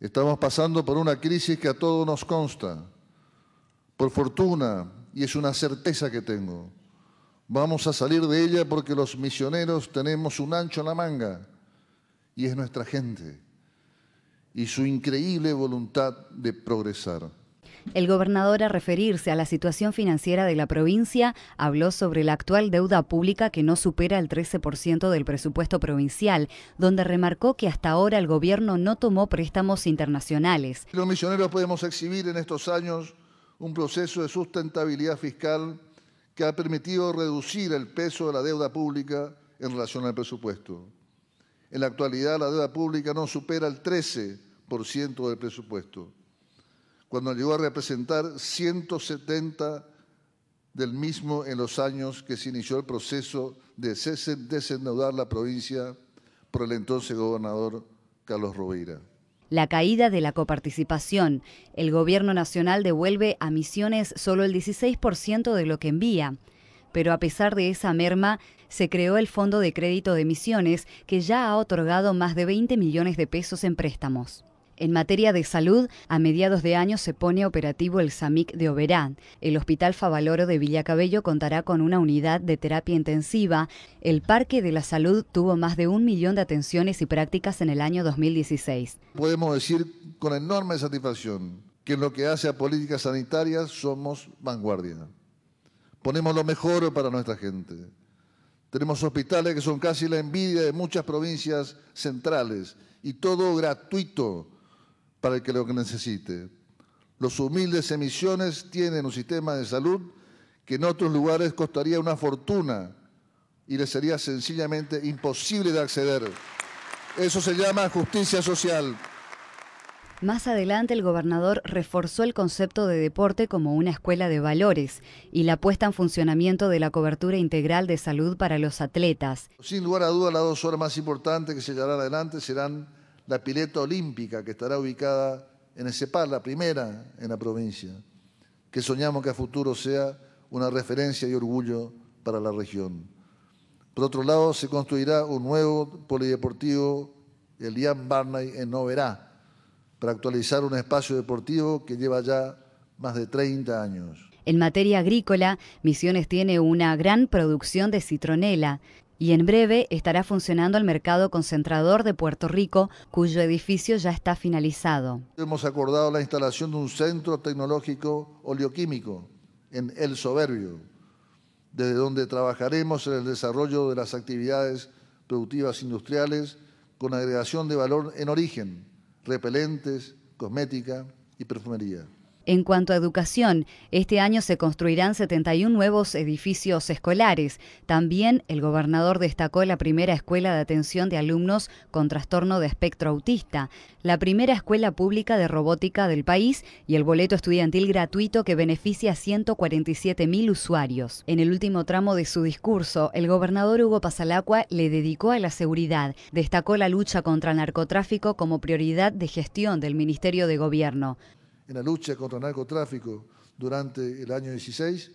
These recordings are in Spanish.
Estamos pasando por una crisis que a todos nos consta. Por fortuna, y es una certeza que tengo, vamos a salir de ella porque los misioneros tenemos un ancho en la manga y es nuestra gente y su increíble voluntad de progresar. El gobernador, a referirse a la situación financiera de la provincia, habló sobre la actual deuda pública que no supera el 13% del presupuesto provincial, donde remarcó que hasta ahora el gobierno no tomó préstamos internacionales. Los misioneros podemos exhibir en estos años un proceso de sustentabilidad fiscal que ha permitido reducir el peso de la deuda pública en relación al presupuesto. En la actualidad la deuda pública no supera el 13% del presupuesto cuando llegó a representar 170 del mismo en los años que se inició el proceso de desendeudar la provincia por el entonces gobernador Carlos Rovira. La caída de la coparticipación. El gobierno nacional devuelve a misiones solo el 16% de lo que envía. Pero a pesar de esa merma, se creó el Fondo de Crédito de Misiones, que ya ha otorgado más de 20 millones de pesos en préstamos. En materia de salud, a mediados de año se pone operativo el SAMIC de Oberá. El Hospital Favaloro de Villacabello contará con una unidad de terapia intensiva. El Parque de la Salud tuvo más de un millón de atenciones y prácticas en el año 2016. Podemos decir con enorme satisfacción que en lo que hace a políticas sanitarias somos vanguardia. Ponemos lo mejor para nuestra gente. Tenemos hospitales que son casi la envidia de muchas provincias centrales y todo gratuito para el que lo necesite. Los humildes emisiones tienen un sistema de salud que en otros lugares costaría una fortuna y les sería sencillamente imposible de acceder. Eso se llama justicia social. Más adelante el gobernador reforzó el concepto de deporte como una escuela de valores y la puesta en funcionamiento de la cobertura integral de salud para los atletas. Sin lugar a duda, las dos horas más importantes que se llevarán adelante serán la pileta olímpica que estará ubicada en par la primera en la provincia, que soñamos que a futuro sea una referencia y orgullo para la región. Por otro lado, se construirá un nuevo polideportivo, el Ian Barney, en Noverá, para actualizar un espacio deportivo que lleva ya más de 30 años. En materia agrícola, Misiones tiene una gran producción de citronela y en breve estará funcionando el mercado concentrador de Puerto Rico, cuyo edificio ya está finalizado. Hemos acordado la instalación de un centro tecnológico oleoquímico en El Soberbio, desde donde trabajaremos en el desarrollo de las actividades productivas industriales con agregación de valor en origen, repelentes, cosmética y perfumería. En cuanto a educación, este año se construirán 71 nuevos edificios escolares. También el gobernador destacó la primera escuela de atención de alumnos con trastorno de espectro autista, la primera escuela pública de robótica del país y el boleto estudiantil gratuito que beneficia a 147.000 usuarios. En el último tramo de su discurso, el gobernador Hugo Pasalacua le dedicó a la seguridad. Destacó la lucha contra el narcotráfico como prioridad de gestión del Ministerio de Gobierno en la lucha contra el narcotráfico durante el año 16,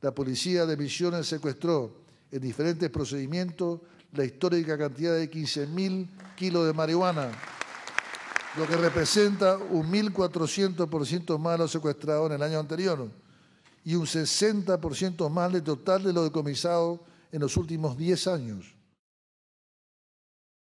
la Policía de Misiones secuestró en diferentes procedimientos la histórica cantidad de 15.000 kilos de marihuana, lo que representa un 1.400% más de los secuestrados en el año anterior y un 60% más del total de lo decomisado en los últimos 10 años.